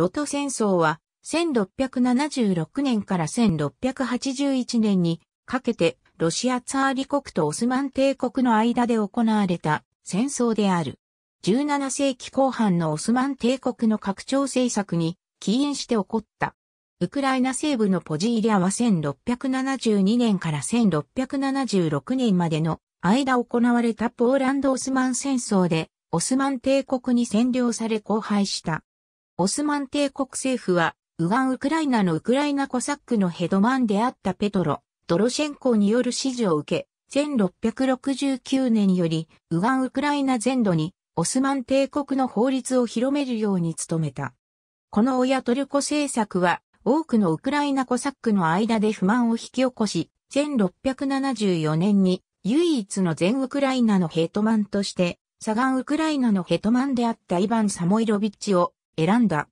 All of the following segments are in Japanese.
ロト戦争は1676年から1681年にかけてロシアツァーリ国とオスマン帝国の間で行われた戦争である。17世紀後半のオスマン帝国の拡張政策に起因して起こった。ウクライナ西部のポジイリアは1672年から1676年までの間行われたポーランド・オスマン戦争でオスマン帝国に占領され荒廃した。オスマン帝国政府は、ウガン・ウクライナのウクライナコサックのヘドマンであったペトロ、ドロシェンコによる指示を受け、1669年より、ウガン・ウクライナ全土に、オスマン帝国の法律を広めるように努めた。この親トルコ政策は、多くのウクライナコサックの間で不満を引き起こし、1674年に唯一の全ウクライナのヘトマンとして、サガンウクライナのヘトマンであったイヴァン・サモイロビッチを選んだ。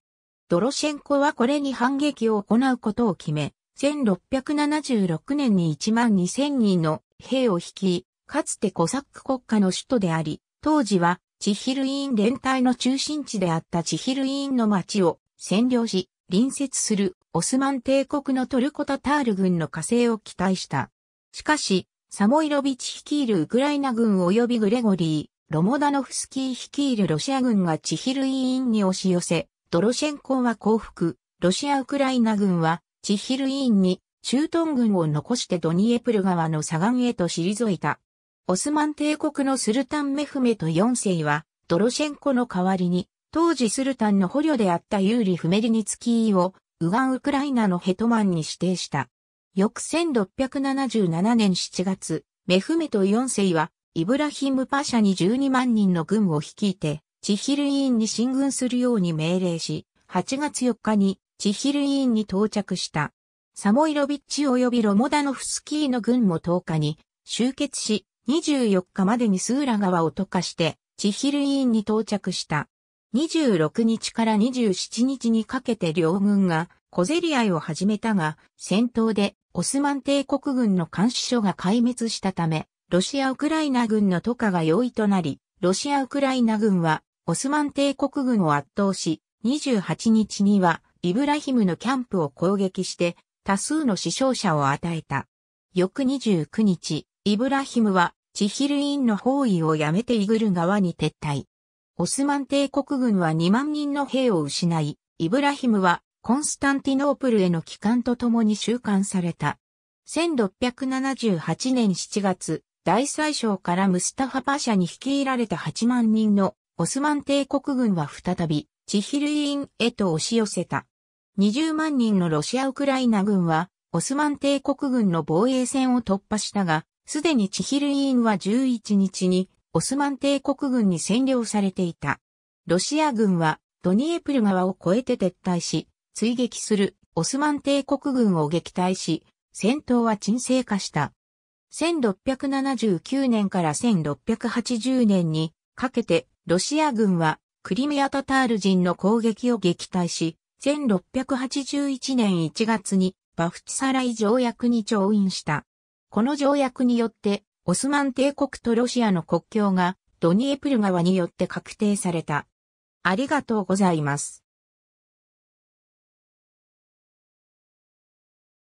ドロシェンコはこれに反撃を行うことを決め、1676年に1万2000人の兵を率い、かつてコサック国家の首都であり、当時はチヒルイーン連帯の中心地であったチヒルイーンの町を占領し、隣接するオスマン帝国のトルコタタール軍の火星を期待した。しかし、サモイロビチ率いるウクライナ軍及びグレゴリー、ロモダノフスキー率いるロシア軍がチヒル委員に押し寄せ、ドロシェンコンは降伏、ロシア・ウクライナ軍はチヒル委員に中東軍を残してドニエプル川の左岸へと退いた。オスマン帝国のスルタンメフメト4世は、ドロシェンコの代わりに、当時スルタンの捕虜であったユーリ・フメリニツキーを、ウガン・ウクライナのヘトマンに指定した。翌1677年7月、メフメト4世は、イブラヒムパシャに12万人の軍を率いて、チヒル委員に進軍するように命令し、8月4日にチヒル委員に到着した。サモイロビッチ及びロモダノフスキーの軍も10日に集結し、24日までにスーラ川を溶かして、チヒル委員に到着した。26日から27日にかけて両軍が小競り合いを始めたが、戦闘でオスマン帝国軍の監視所が壊滅したため、ロシア・ウクライナ軍の渡河が容易となり、ロシア・ウクライナ軍は、オスマン帝国軍を圧倒し、28日には、イブラヒムのキャンプを攻撃して、多数の死傷者を与えた。翌29日、イブラヒムは、チヒルインの包囲をやめてイグル川に撤退。オスマン帝国軍は2万人の兵を失い、イブラヒムは、コンスタンティノープルへの帰還とともに収監された。1678年7月、大宰相からムスタファパシャに率いられた8万人のオスマン帝国軍は再びチヒルインへと押し寄せた。20万人のロシア・ウクライナ軍はオスマン帝国軍の防衛線を突破したが、すでにチヒルインは11日にオスマン帝国軍に占領されていた。ロシア軍はドニエプル川を越えて撤退し、追撃するオスマン帝国軍を撃退し、戦闘は沈静化した。1679年から1680年にかけてロシア軍はクリミアタタール人の攻撃を撃退し、1681年1月にバフチサライ条約に調印した。この条約によってオスマン帝国とロシアの国境がドニエプル川によって確定された。ありがとうございます。